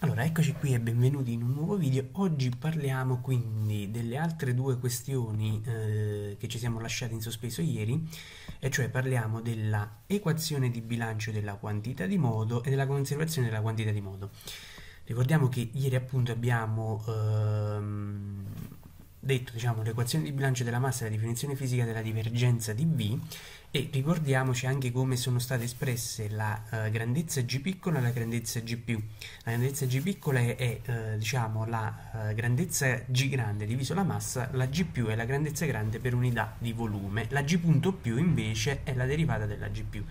Allora, eccoci qui e benvenuti in un nuovo video. Oggi parliamo quindi delle altre due questioni eh, che ci siamo lasciati in sospeso ieri, e cioè parliamo della equazione di bilancio della quantità di modo e della conservazione della quantità di modo. Ricordiamo che ieri appunto abbiamo ehm, detto, diciamo, l'equazione di bilancio della massa e la definizione fisica della divergenza di V e ricordiamoci anche come sono state espresse la eh, grandezza G piccola e la grandezza G più. La grandezza G piccola è, è eh, diciamo, la eh, grandezza G grande diviso la massa, la G più è la grandezza grande per unità di volume, la G punto più invece è la derivata della G più.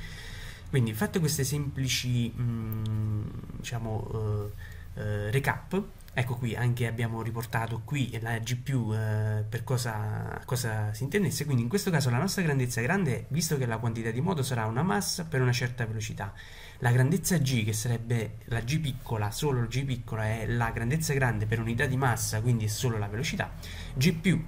Quindi fate queste semplici, mh, mm, diciamo, eh, eh, recap ecco qui anche abbiamo riportato qui la GPU eh, per cosa, cosa si intendesse quindi in questo caso la nostra grandezza grande visto che la quantità di moto sarà una massa per una certa velocità la grandezza G che sarebbe la G piccola solo G piccola è la grandezza grande per unità di massa quindi è solo la velocità G più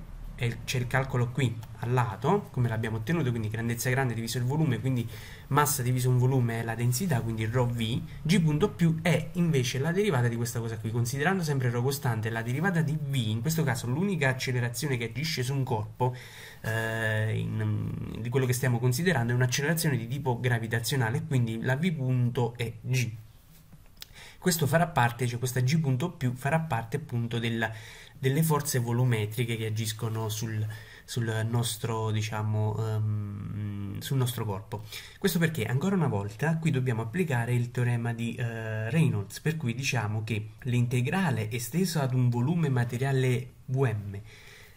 c'è il calcolo qui al lato, come l'abbiamo ottenuto, quindi grandezza grande diviso il volume, quindi massa diviso un volume è la densità, quindi rho v, g punto più è invece la derivata di questa cosa qui, considerando sempre rho costante, la derivata di v, in questo caso l'unica accelerazione che agisce su un corpo, eh, in, di quello che stiamo considerando, è un'accelerazione di tipo gravitazionale, quindi la v punto è g. Questo farà parte, cioè questa g punto più farà parte appunto della delle forze volumetriche che agiscono sul, sul, nostro, diciamo, um, sul nostro corpo. Questo perché ancora una volta qui dobbiamo applicare il teorema di uh, Reynolds, per cui diciamo che l'integrale esteso ad un volume materiale VM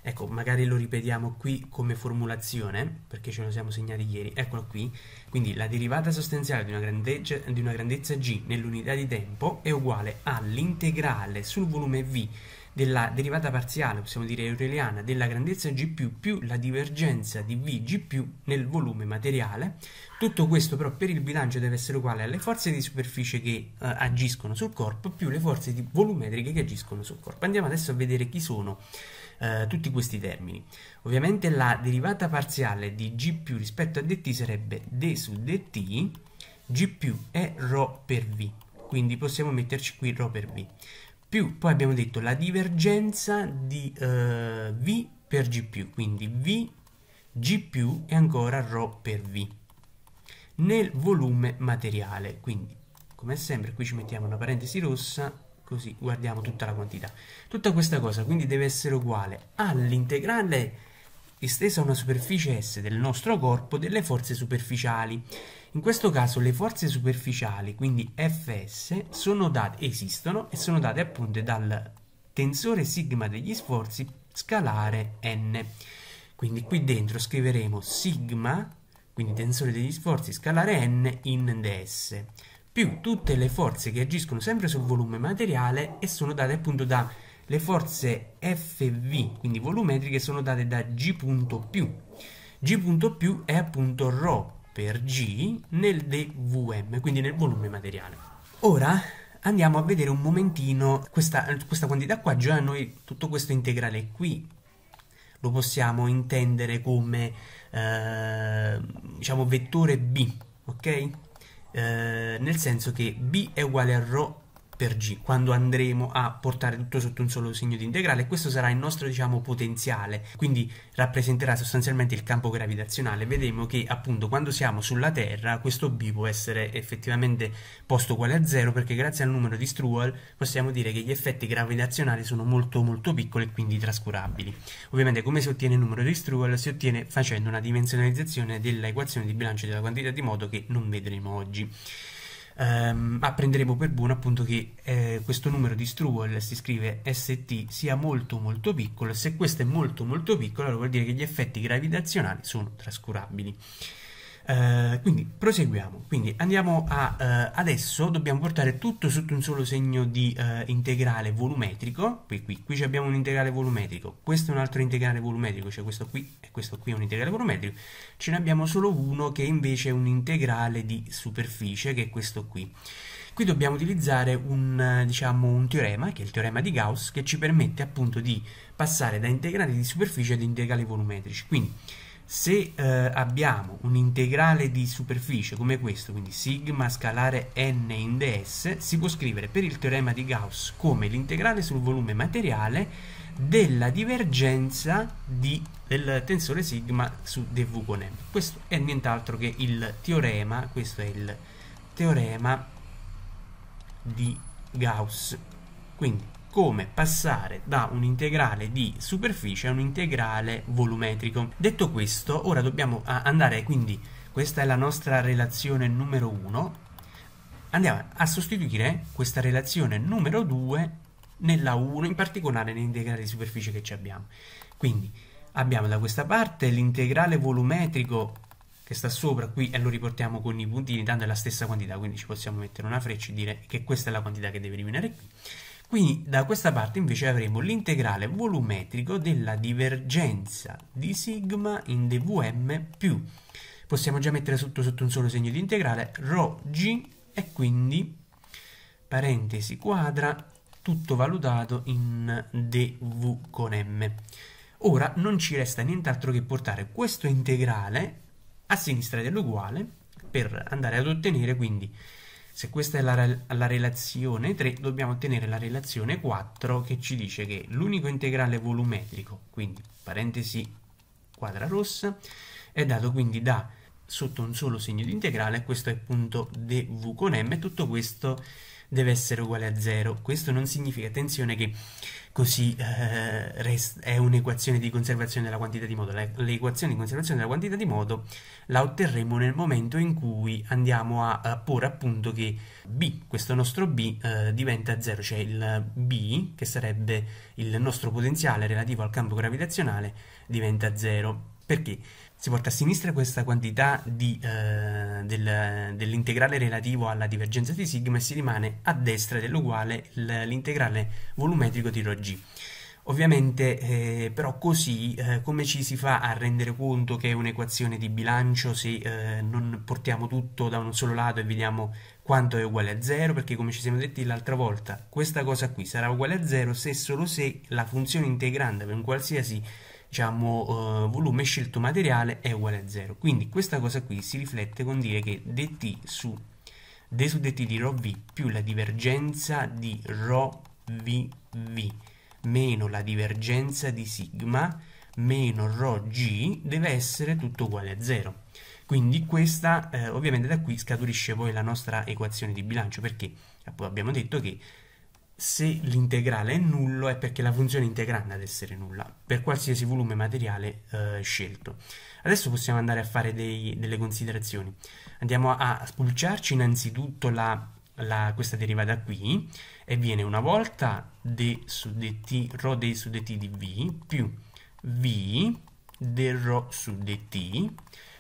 ecco magari lo ripetiamo qui come formulazione perché ce lo siamo segnati ieri eccolo qui quindi la derivata sostanziale di una, grandezza, di una grandezza g nell'unità di tempo è uguale all'integrale sul volume v della derivata parziale, possiamo dire euleriana, della grandezza G più più la divergenza di VG nel volume materiale. Tutto questo però per il bilancio deve essere uguale alle forze di superficie che eh, agiscono sul corpo più le forze volumetriche che agiscono sul corpo. Andiamo adesso a vedere chi sono eh, tutti questi termini. Ovviamente la derivata parziale di G più rispetto a dt sarebbe d su dt, G più è ρ per V quindi possiamo metterci qui ρ per v più poi abbiamo detto la divergenza di eh, V per G più, quindi V, G più e ancora ρ per V nel volume materiale, quindi come sempre qui ci mettiamo una parentesi rossa così guardiamo tutta la quantità. Tutta questa cosa quindi deve essere uguale all'integrale estesa a una superficie S del nostro corpo delle forze superficiali in questo caso le forze superficiali, quindi Fs, date, esistono e sono date appunto dal tensore sigma degli sforzi scalare n. Quindi qui dentro scriveremo sigma, quindi tensore degli sforzi scalare n in ds, più tutte le forze che agiscono sempre sul volume materiale e sono date appunto da le forze FV, quindi volumetriche, sono date da G punto più. G punto più è appunto ρ, per G nel DVM, quindi nel volume materiale. Ora andiamo a vedere un momentino questa, questa quantità qua, già noi tutto questo integrale qui lo possiamo intendere come eh, diciamo vettore B, ok? Eh, nel senso che B è uguale a ρ per G quando andremo a portare tutto sotto un solo segno di integrale. Questo sarà il nostro diciamo potenziale, quindi rappresenterà sostanzialmente il campo gravitazionale. Vedremo che appunto quando siamo sulla Terra questo B può essere effettivamente posto uguale a zero perché grazie al numero di Struwel possiamo dire che gli effetti gravitazionali sono molto molto piccoli e quindi trascurabili. Ovviamente come si ottiene il numero di Struwel? Si ottiene facendo una dimensionalizzazione dell'equazione di bilancio della quantità di modo che non vedremo oggi ehm, ma prenderemo per buono appunto che eh, questo numero di Struwel si scrive ST sia molto molto piccolo e se questo è molto molto piccolo allora vuol dire che gli effetti gravitazionali sono trascurabili. Eh, quindi proseguiamo, quindi andiamo a uh, adesso dobbiamo portare tutto sotto un solo segno di uh, integrale volumetrico, qui, qui, qui abbiamo un integrale volumetrico, questo è un altro integrale volumetrico, cioè questo qui e questo qui è un integrale volumetrico, ce ne abbiamo solo uno che invece è un integrale di superficie che è questo qui. Qui dobbiamo utilizzare un, diciamo, un teorema, che è il teorema di Gauss, che ci permette appunto di passare da integrali di superficie ad integrali volumetrici. Quindi, se eh, abbiamo un integrale di superficie come questo, quindi sigma scalare n in ds, si può scrivere per il teorema di Gauss come l'integrale sul volume materiale della divergenza di, del tensore sigma su dv con m. Questo è nient'altro che il teorema, questo è il teorema di Gauss. Quindi come passare da un integrale di superficie a un integrale volumetrico. Detto questo, ora dobbiamo eh, andare, quindi questa è la nostra relazione numero 1, andiamo a sostituire questa relazione numero 2 nella 1, in particolare nell'integrale di superficie che ci abbiamo. Quindi abbiamo da questa parte l'integrale volumetrico che sta sopra qui e lo riportiamo con i puntini, tanto è la stessa quantità, quindi ci possiamo mettere una freccia e dire che questa è la quantità che deve rimanere qui quindi da questa parte invece avremo l'integrale volumetrico della divergenza di sigma in dvm più, possiamo già mettere tutto sotto un solo segno di integrale, rho g e quindi parentesi quadra tutto valutato in dv con m. Ora non ci resta nient'altro che portare questo integrale a sinistra dell'uguale per andare ad ottenere quindi se questa è la, la, relazione 3, dobbiamo ottenere la relazione 4 che ci dice che l'unico integrale volumetrico, quindi parentesi quadra rossa, è dato quindi da sotto un solo segno di integrale, questo è punto dv con m, tutto questo deve essere uguale a 0. Questo non significa, attenzione, che così eh, è un'equazione di conservazione della quantità di modo. L'equazione di conservazione della quantità di modo la otterremo nel momento in cui andiamo a, a porre appunto che b, questo nostro b, eh, diventa 0, cioè il b, che sarebbe il nostro potenziale relativo al campo gravitazionale, diventa 0. Perché? si porta a sinistra questa quantità di, eh, del, dell'integrale relativo alla divergenza di sigma e si rimane a destra dell'uguale l'integrale volumetrico di ρg. Ovviamente eh, però così eh, come ci si fa a rendere conto che è un'equazione di bilancio se eh, non portiamo tutto da un solo lato e vediamo quanto è uguale a zero? perché come ci siamo detti l'altra volta questa cosa qui sarà uguale a zero se solo se la funzione integrante per un qualsiasi diciamo, eh, volume scelto materiale è uguale a 0. Quindi questa cosa qui si riflette con dire che dt su d su dt di ρv più la divergenza di ρvv meno la divergenza di sigma meno ρg deve essere tutto uguale a 0. Quindi questa eh, ovviamente da qui scaturisce poi la nostra equazione di bilancio perché abbiamo detto che se l'integrale è nullo è perché la funzione integranda ad essere nulla, per qualsiasi volume materiale eh, scelto. Adesso possiamo andare a fare dei, delle considerazioni. Andiamo a, spulciarci innanzitutto la, la, questa derivata qui e viene una volta d su dt, ρ d su dt di v più v del rho su dt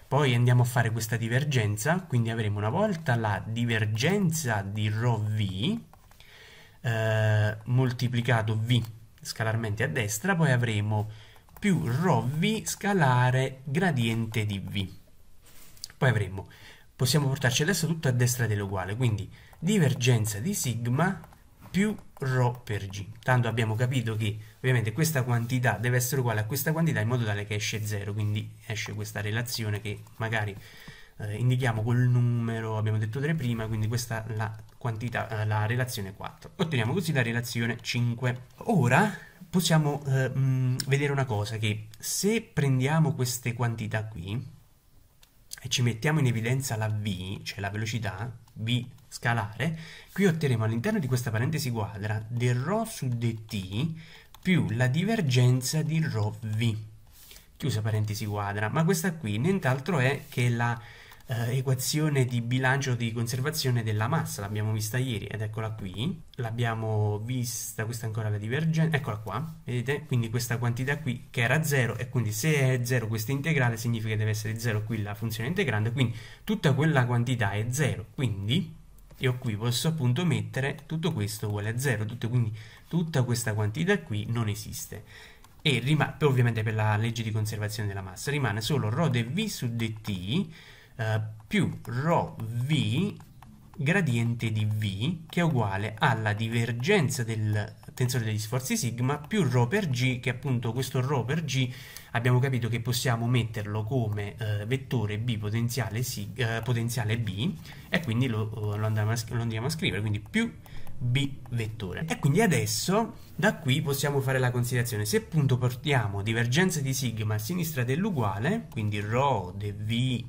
poi andiamo a fare questa divergenza, quindi avremo una volta la divergenza di rho v eh, moltiplicato V scalarmente a destra, poi avremo più rho V scalare gradiente di V. Poi avremo, possiamo portarci adesso tutto a destra dell'uguale, quindi divergenza di sigma più rho per g. Tanto abbiamo capito che ovviamente questa quantità deve essere uguale a questa quantità in modo tale che esce 0, quindi esce questa relazione che magari eh, indichiamo quel numero, abbiamo detto 3 prima, quindi questa è la quantità, eh, la relazione 4. Otteniamo così la relazione 5. Ora possiamo eh, mm, vedere una cosa, che se prendiamo queste quantità qui e ci mettiamo in evidenza la v, cioè la velocità, v scalare, qui otterremo all'interno di questa parentesi quadra del ρ su dt più la divergenza di ρ v. Chiusa parentesi quadra, ma questa qui nient'altro è che la eh, equazione di bilancio di conservazione della massa, l'abbiamo vista ieri ed eccola qui, l'abbiamo vista, questa è ancora la divergenza, eccola qua, vedete? Quindi questa quantità qui che era 0 e quindi se è 0 questa integrale significa che deve essere 0 qui la funzione integrante, quindi tutta quella quantità è 0, quindi io qui posso appunto mettere tutto questo uguale a 0, quindi tutta questa quantità qui non esiste e rimane, ovviamente per la legge di conservazione della massa, rimane solo ρ dv su dt eh, più ρ v gradiente di v che è uguale alla divergenza del tensore degli sforzi sigma più ρ per g che appunto questo ρ per g abbiamo capito che possiamo metterlo come eh, vettore b potenziale, sig, eh, potenziale, b e quindi lo, lo, andiamo a, lo andiamo a scrivere quindi più b vettore e quindi adesso da qui possiamo fare la considerazione se appunto portiamo divergenza di sigma a sinistra dell'uguale quindi ρ dv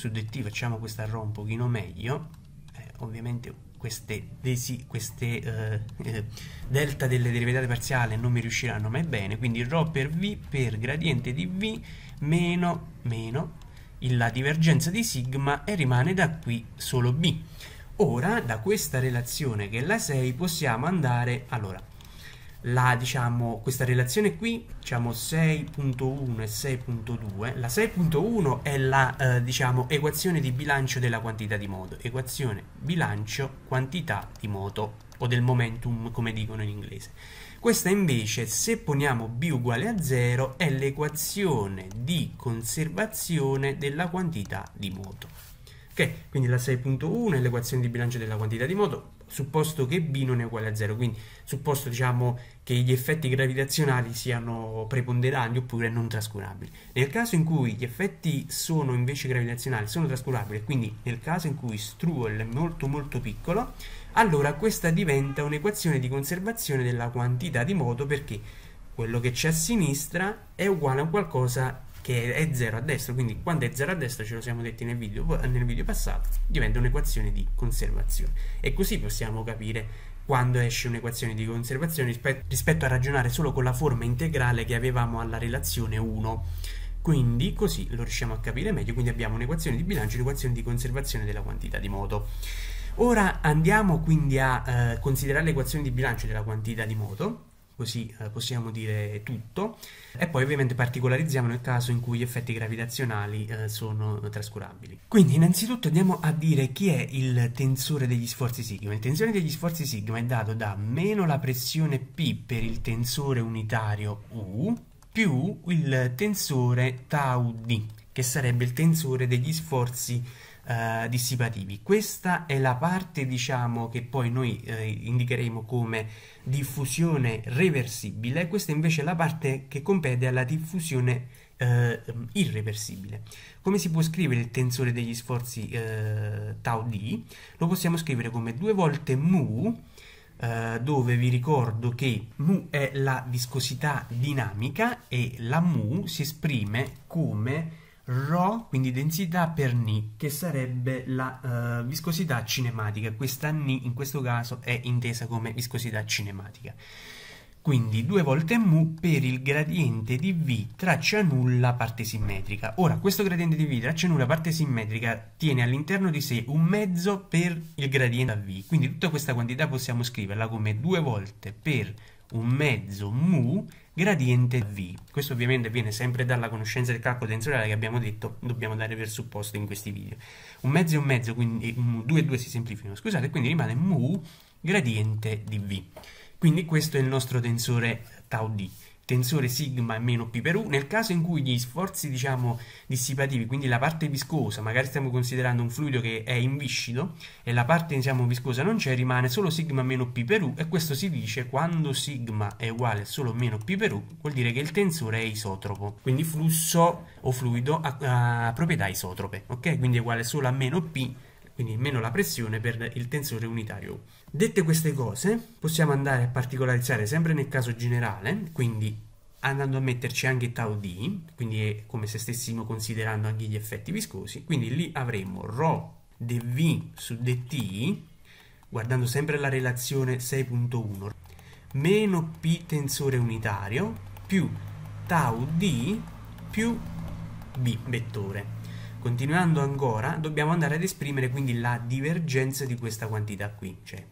suddetti facciamo questa ROM un pochino meglio eh, ovviamente queste, desi, queste eh, eh, delta delle derivate parziali non mi riusciranno mai bene quindi ρ per V per gradiente di V meno, meno la divergenza di sigma e rimane da qui solo B ora da questa relazione che è la 6 possiamo andare allora la, diciamo, questa relazione qui, diciamo 6.1 e 6.2, la 6.1 è la, eh, diciamo, equazione di bilancio della quantità di moto, equazione bilancio quantità di moto, o del momentum come dicono in inglese. Questa invece, se poniamo b uguale a 0, è l'equazione di conservazione della quantità di moto. Ok, quindi la 6.1 è l'equazione di bilancio della quantità di moto, supposto che B non è uguale a 0, quindi supposto diciamo, che gli effetti gravitazionali siano preponderanti oppure non trascurabili. Nel caso in cui gli effetti sono invece gravitazionali, sono trascurabili, quindi nel caso in cui Struel è molto molto piccolo, allora questa diventa un'equazione di conservazione della quantità di moto perché quello che c'è a sinistra è uguale a qualcosa che è 0 a destra, quindi quando è 0 a destra ce lo siamo detti nel video, nel video passato, diventa un'equazione di conservazione. E così possiamo capire quando esce un'equazione di conservazione rispetto, a ragionare solo con la forma integrale che avevamo alla relazione 1. Quindi così lo riusciamo a capire meglio, quindi abbiamo un'equazione di bilancio e un'equazione di conservazione della quantità di moto. Ora andiamo quindi a eh, considerare l'equazione di bilancio della quantità di moto così eh, possiamo dire tutto, e poi ovviamente particolarizziamo nel caso in cui gli effetti gravitazionali eh, sono trascurabili. Quindi innanzitutto andiamo a dire chi è il tensore degli sforzi sigma. Il tensore degli sforzi sigma è dato da meno la pressione P per il tensore unitario U più il tensore tau D, che sarebbe il tensore degli sforzi sigma eh, dissipativi. Questa è la parte, diciamo, che poi noi eh, indicheremo come diffusione reversibile, questa invece è la parte che compete alla diffusione eh, irreversibile. Come si può scrivere il tensore degli sforzi eh, tau d? Lo possiamo scrivere come due volte mu eh, dove vi ricordo che mu è la viscosità dinamica e la mu si esprime come Rho, quindi densità per Ni, che sarebbe la uh, viscosità cinematica. Questa Ni in questo caso è intesa come viscosità cinematica. Quindi 2 volte mu per il gradiente di V traccia nulla parte simmetrica. Ora, questo gradiente di V traccia nulla parte simmetrica tiene all'interno di sé un mezzo per il gradiente a V. Quindi tutta questa quantità possiamo scriverla come 2 volte per un mezzo mu gradiente V. Questo ovviamente viene sempre dalla conoscenza del calcolo tensoriale che abbiamo detto dobbiamo dare per supposto in questi video. Un mezzo e un mezzo, quindi 2 e 2 si semplificano, scusate, quindi rimane mu gradiente di V. Quindi questo è il nostro tensore tau D tensore sigma e meno P per U, nel caso in cui gli sforzi diciamo dissipativi, quindi la parte viscosa, magari stiamo considerando un fluido che è in viscido e la parte diciamo viscosa non c'è, rimane solo sigma meno P per U e questo si dice quando sigma è uguale a solo meno P per U vuol dire che il tensore è isotropo, quindi flusso o fluido ha, ha proprietà isotrope, ok? Quindi è uguale solo a meno P quindi meno la pressione per il tensore unitario. U. Dette queste cose, possiamo andare a particolarizzare sempre nel caso generale, quindi andando a metterci anche tau d, quindi è come se stessimo considerando anche gli effetti viscosi, quindi lì avremo ρ dv su dt, guardando sempre la relazione 6.1, meno p tensore unitario più tau d più b vettore. Continuando ancora, dobbiamo andare ad esprimere quindi la divergenza di questa quantità qui, cioè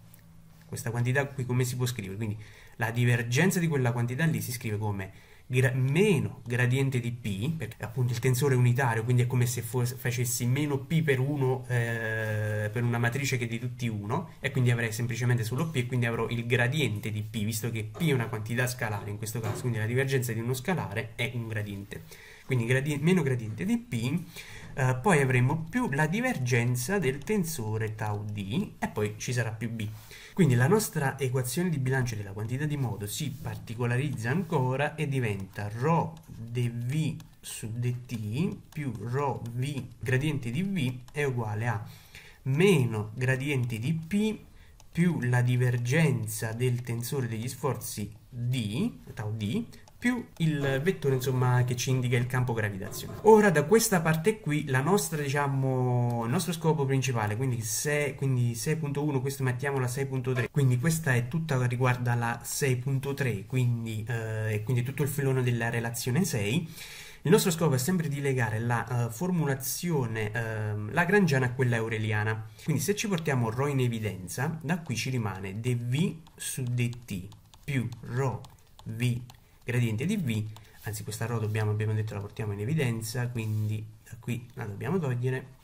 questa quantità qui come si può scrivere? Quindi la divergenza di quella quantità lì si scrive come gra meno gradiente di P, perché appunto il tensore è unitario, quindi è come se facessi meno P per, uno, eh, per una matrice che è di tutti 1, e quindi avrei semplicemente solo P e quindi avrò il gradiente di P, visto che P è una quantità scalare in questo caso, quindi la divergenza di uno scalare è un gradiente. Quindi gradi meno gradiente di P eh, poi avremo più la divergenza del tensore tau d e poi ci sarà più b. Quindi la nostra equazione di bilancio della quantità di modo si particolarizza ancora e diventa ρ dv su dt più ρ v gradiente di v è uguale a meno gradiente di p più la divergenza del tensore degli sforzi d, tau d, più il vettore insomma che ci indica il campo gravitazionale ora da questa parte qui la nostra diciamo il nostro scopo principale quindi 6.1 quindi questo mettiamo la 6.3 quindi questa è tutta riguarda la 6.3 quindi, eh, quindi tutto il filone della relazione 6 il nostro scopo è sempre di legare la uh, formulazione uh, lagrangiana a quella aureliana. Quindi se ci portiamo ρ in evidenza, da qui ci rimane dv su dt più ρ v gradiente di V, anzi questa ρ dobbiamo, abbiamo detto la portiamo in evidenza, quindi da qui la dobbiamo togliere,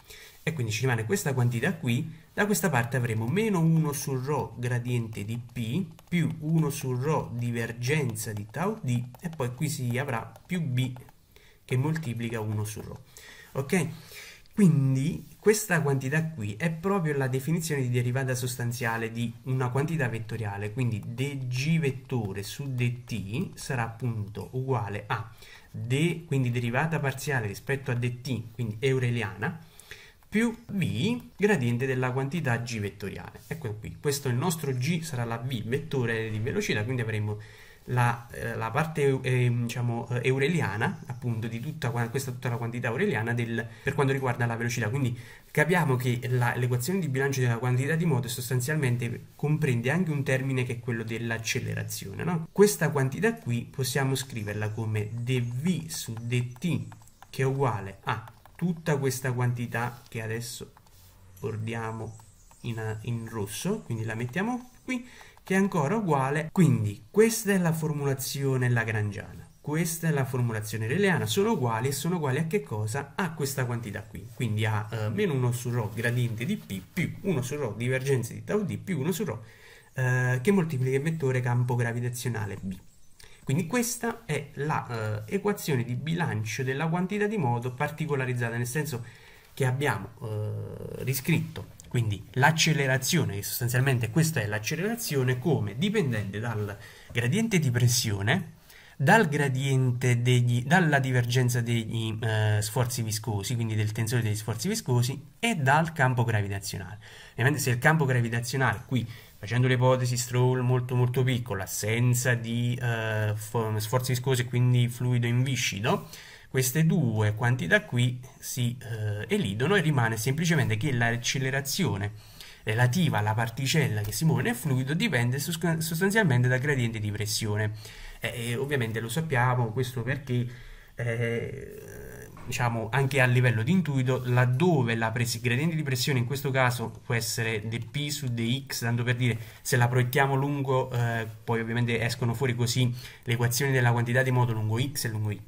e quindi ci rimane questa quantità qui, da questa parte avremo meno 1 su ρ gradiente di P, più 1 su ρ divergenza di tau D, e poi qui si avrà più B che moltiplica 1 su ρ. Ok? Quindi questa quantità qui è proprio la definizione di derivata sostanziale di una quantità vettoriale, quindi dg vettore su dt sarà appunto uguale a d, quindi derivata parziale rispetto a dt, quindi eureliana, più v gradiente della quantità g vettoriale. Ecco qui, questo è il nostro g, sarà la v vettore di velocità, quindi avremo la, eh, la parte ehm, diciamo, eh, diciamo, eureliana, appunto, di tutta questa tutta la quantità aureliana del, per quanto riguarda la velocità. Quindi capiamo che l'equazione di bilancio della quantità di moto sostanzialmente comprende anche un termine che è quello dell'accelerazione. No? Questa quantità qui possiamo scriverla come dv su dt che è uguale a tutta questa quantità che adesso bordiamo in, in rosso, quindi la mettiamo qui, che è ancora uguale. Quindi questa è la formulazione lagrangiana, questa è la formulazione releana, sono uguali e sono uguali a che cosa? A questa quantità qui, quindi a eh, meno 1 su rho gradiente di P più 1 su rho divergenza di tau D più 1 su rho eh, che moltiplica il vettore campo gravitazionale B. Quindi questa è l'equazione eh, di bilancio della quantità di modo particolarizzata, nel senso che abbiamo eh, riscritto quindi l'accelerazione, che sostanzialmente questa è l'accelerazione come dipendente dal gradiente di pressione, dal gradiente degli, dalla divergenza degli eh, sforzi viscosi, quindi del tensore degli sforzi viscosi, e dal campo gravitazionale. Ovviamente se il campo gravitazionale qui facendo l'ipotesi stroll molto molto piccola, senza di eh, sforzi viscosi quindi fluido in viscido, queste due quantità qui si eh, elidono e rimane semplicemente che l'accelerazione relativa alla particella che si muove nel fluido dipende sostanzialmente dal gradiente di pressione. Eh, ovviamente lo sappiamo, questo perché eh, diciamo anche a livello di intuito, laddove la il gradiente di pressione in questo caso può essere dp su dx, tanto per dire se la proiettiamo lungo, eh, poi ovviamente escono fuori così le equazioni della quantità di moto lungo x e lungo y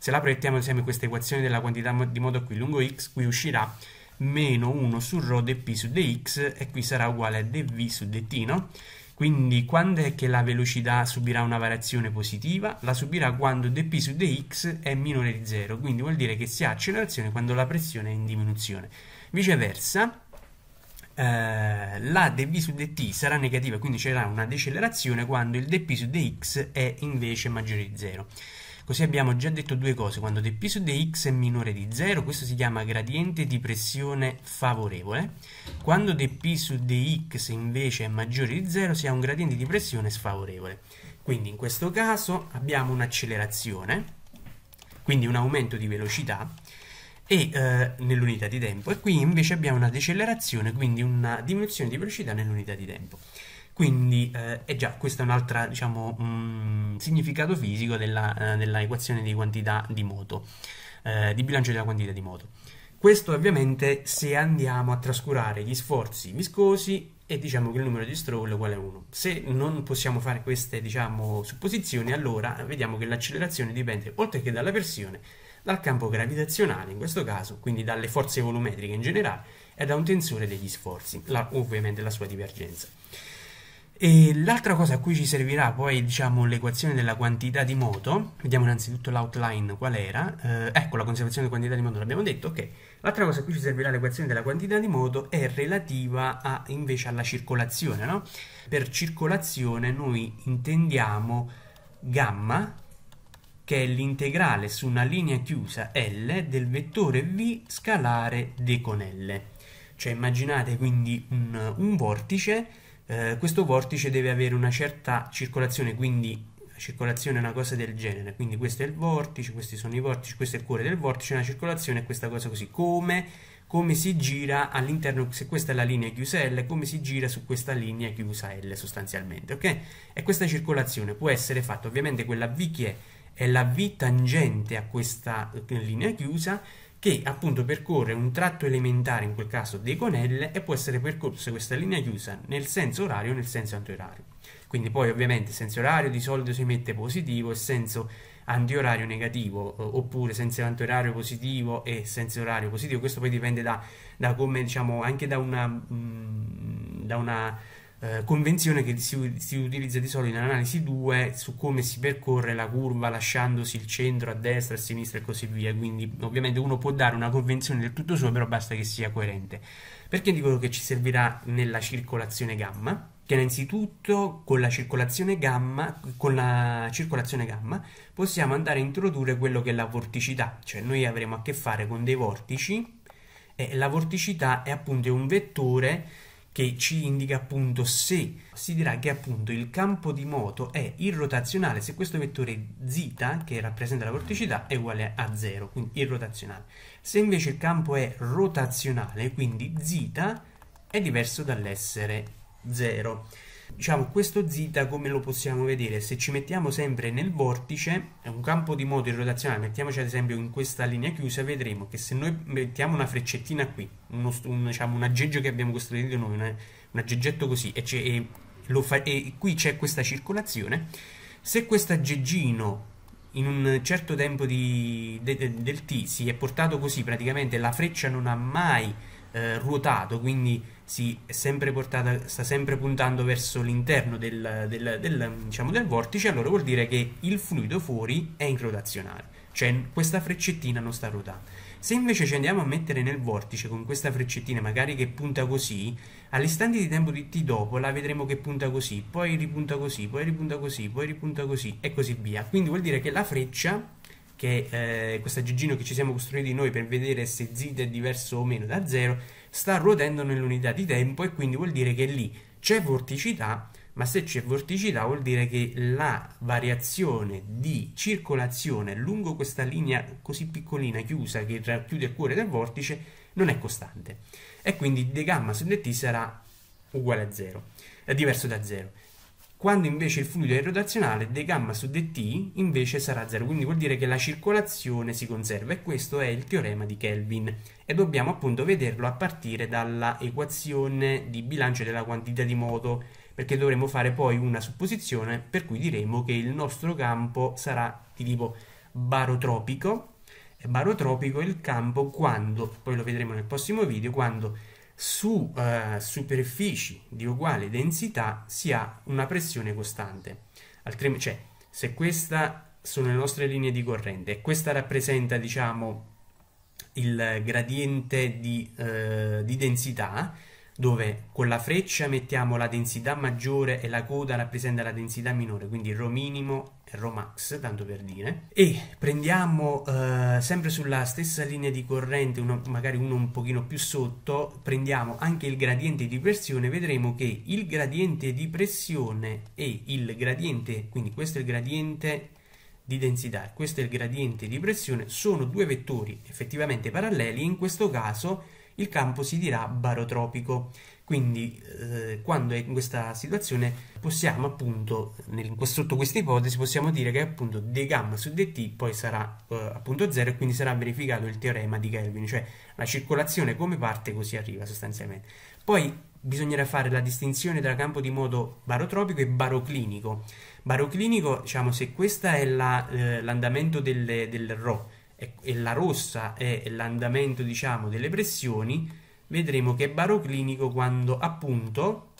se la proiettiamo insieme questa equazione della quantità di moto qui lungo x, qui uscirà meno 1 su ρ dp su dx e qui sarà uguale a dv su dt, no? Quindi quando è che la velocità subirà una variazione positiva? La subirà quando dp su dx è minore di 0, quindi vuol dire che si ha accelerazione quando la pressione è in diminuzione. Viceversa, eh, la dv su dt sarà negativa, quindi c'era una decelerazione quando il dp su dx è invece maggiore di 0. Così abbiamo già detto due cose, quando dp su dx è minore di 0, questo si chiama gradiente di pressione favorevole, quando dp su dx invece è maggiore di 0 si ha un gradiente di pressione sfavorevole. Quindi in questo caso abbiamo un'accelerazione, quindi un aumento di velocità, e eh, nell'unità di tempo e qui invece abbiamo una decelerazione quindi una diminuzione di velocità nell'unità di tempo quindi, eh, è già, questo è un altro diciamo, mh, significato fisico della, eh, della, equazione di quantità di moto, eh, di bilancio della quantità di moto. Questo ovviamente se andiamo a trascurare gli sforzi viscosi e diciamo che il numero di Stroll è uguale a 1. Se non possiamo fare queste diciamo, supposizioni, allora vediamo che l'accelerazione dipende oltre che dalla versione, dal campo gravitazionale in questo caso, quindi dalle forze volumetriche in generale, e da un tensore degli sforzi, la, ovviamente la sua divergenza l'altra cosa a cui ci servirà poi diciamo l'equazione della quantità di moto, vediamo innanzitutto l'outline qual era, eh, ecco la conservazione della quantità di moto l'abbiamo detto, ok, l'altra cosa a cui ci servirà l'equazione della quantità di moto è relativa a, invece alla circolazione, no? per circolazione noi intendiamo gamma che è l'integrale su una linea chiusa L del vettore V scalare D con L, cioè immaginate quindi un, un vortice eh, questo vortice deve avere una certa circolazione, quindi circolazione è una cosa del genere, quindi questo è il vortice, questi sono i vortici, questo è il cuore del vortice, una circolazione è questa cosa così, come, come si gira all'interno, se questa è la linea chiusa L, come si gira su questa linea chiusa L sostanzialmente, ok? E questa circolazione può essere fatta, ovviamente quella V che è, è la V tangente a questa eh, linea chiusa, che appunto percorre un tratto elementare, in quel caso dei diagonale, e può essere percorsa questa linea chiusa nel senso orario e nel senso antiorario. Quindi poi ovviamente senso orario di solito si mette positivo e senso antiorario negativo, oppure senso antiorario positivo e senso orario positivo, questo poi dipende da, da come, diciamo, anche da una... Mh, mm, da una eh, convenzione che si, si, utilizza di solito in analisi 2 su come si percorre la curva lasciandosi il centro a destra, a sinistra e così via. Quindi ovviamente uno può dare una convenzione del tutto sua, però basta che sia coerente. Perché dico che ci servirà nella circolazione gamma? Che innanzitutto con la circolazione gamma, con la circolazione gamma possiamo andare a introdurre quello che è la vorticità, cioè noi avremo a che fare con dei vortici e la vorticità è appunto un vettore che ci indica appunto se si dirà che appunto il campo di moto è irrotazionale se questo vettore z che rappresenta la vorticità è uguale a 0 quindi irrotazionale se invece il campo è rotazionale quindi z è diverso dall'essere 0 Diciamo, questo zeta come lo possiamo vedere? Se ci mettiamo sempre nel vortice, è un campo di moto rotazionale, mettiamoci ad esempio in questa linea chiusa, vedremo che se noi mettiamo una freccettina qui, uno, un, diciamo, un aggeggio che abbiamo costruito noi, una, un aggeggetto così, e, e, fa, e qui c'è questa circolazione, se questo aggeggino in un certo tempo di, de, de, del T si è portato così, praticamente la freccia non ha mai eh, ruotato, quindi si è sempre portata, sta sempre puntando verso l'interno del, del, del, diciamo, del vortice, allora vuol dire che il fluido fuori è in rotazionale, cioè questa freccettina non sta ruotando. Se invece ci andiamo a mettere nel vortice con questa freccettina, magari che punta così, all'istante di tempo di T dopo la vedremo che punta così, poi ripunta così, poi ripunta così, poi ripunta così e così via. Quindi vuol dire che la freccia che eh, questo aggeggino che ci siamo costruiti noi per vedere se z è diverso o meno da 0 sta ruotando nell'unità di tempo e quindi vuol dire che lì c'è vorticità ma se c'è vorticità vuol dire che la variazione di circolazione lungo questa linea così piccolina chiusa che racchiude il cuore del vortice non è costante e quindi d gamma su dt sarà uguale a 0 è diverso da 0 quando invece il fluido è rotazionale d gamma su dt invece sarà 0, quindi vuol dire che la circolazione si conserva e questo è il teorema di Kelvin e dobbiamo appunto vederlo a partire dalla equazione di bilancio della quantità di moto perché dovremo fare poi una supposizione per cui diremo che il nostro campo sarà di tipo barotropico è barotropico il campo quando, poi lo vedremo nel prossimo video, quando su eh, superfici di uguale densità si ha una pressione costante. Altrimenti, cioè, se queste sono le nostre linee di corrente e questa rappresenta, diciamo, il gradiente di, eh, di densità, dove con la freccia mettiamo la densità maggiore e la coda rappresenta la densità minore, quindi Rho minimo e Rho max, tanto per dire, e prendiamo eh, sempre sulla stessa linea di corrente, uno, magari uno un pochino più sotto, prendiamo anche il gradiente di pressione, vedremo che il gradiente di pressione e il gradiente, quindi questo è il gradiente di densità, questo è il gradiente di pressione, sono due vettori effettivamente paralleli, in questo caso il campo si dirà barotropico. Quindi eh, quando è in questa situazione possiamo appunto, nel, sotto questa ipotesi, possiamo dire che appunto d gamma su dt poi sarà eh, appunto 0 e quindi sarà verificato il teorema di Kelvin, cioè la circolazione come parte così arriva sostanzialmente. Poi bisognerà fare la distinzione tra campo di modo barotropico e baroclinico. Baroclinico, diciamo, se questo è l'andamento la, eh, del, del ρ, e, la rossa è l'andamento diciamo delle pressioni, vedremo che è baroclinico quando appunto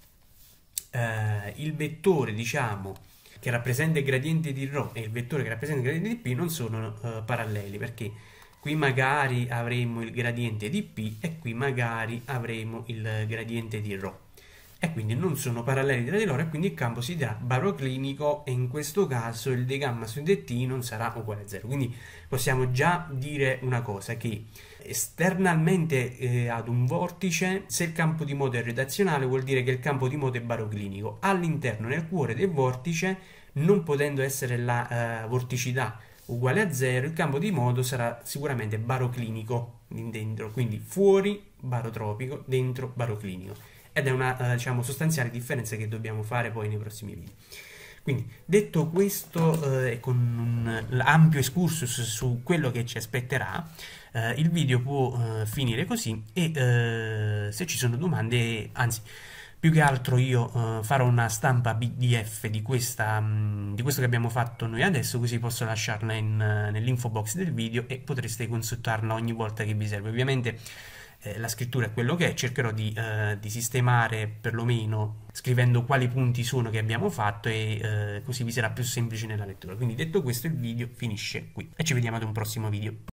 eh, il vettore diciamo che rappresenta il gradiente di ρ e il vettore che rappresenta il gradiente di P non sono eh, paralleli perché qui magari avremo il gradiente di P e qui magari avremo il gradiente di ρ e quindi non sono paralleli tra di loro e quindi il campo si dirà baroclinico e in questo caso il D gamma su dt non sarà uguale a 0. Quindi possiamo già dire una cosa che esternamente eh, ad un vortice se il campo di modo è redazionale vuol dire che il campo di modo è baroclinico. All'interno, nel cuore del vortice, non potendo essere la eh, vorticità uguale a 0, il campo di modo sarà sicuramente baroclinico dentro, quindi fuori barotropico, dentro baroclinico ed è una eh, diciamo, sostanziale differenza che dobbiamo fare poi nei prossimi video. Quindi, detto questo eh, e eh, con un ampio excursus su quello che ci aspetterà, eh, il video può eh, finire così e eh, se ci sono domande, anzi, più che altro io eh, farò una stampa PDF di, questa, mh, mm, di, questo che abbiamo fatto noi adesso, così posso lasciarla nell'info box del video e potreste consultarla ogni volta che vi serve. Ovviamente eh, la scrittura è quello che è, cercherò di, eh, di, sistemare perlomeno scrivendo quali punti sono che abbiamo fatto e eh, così vi sarà più semplice nella lettura. Quindi detto questo il video finisce qui e ci vediamo ad un prossimo video.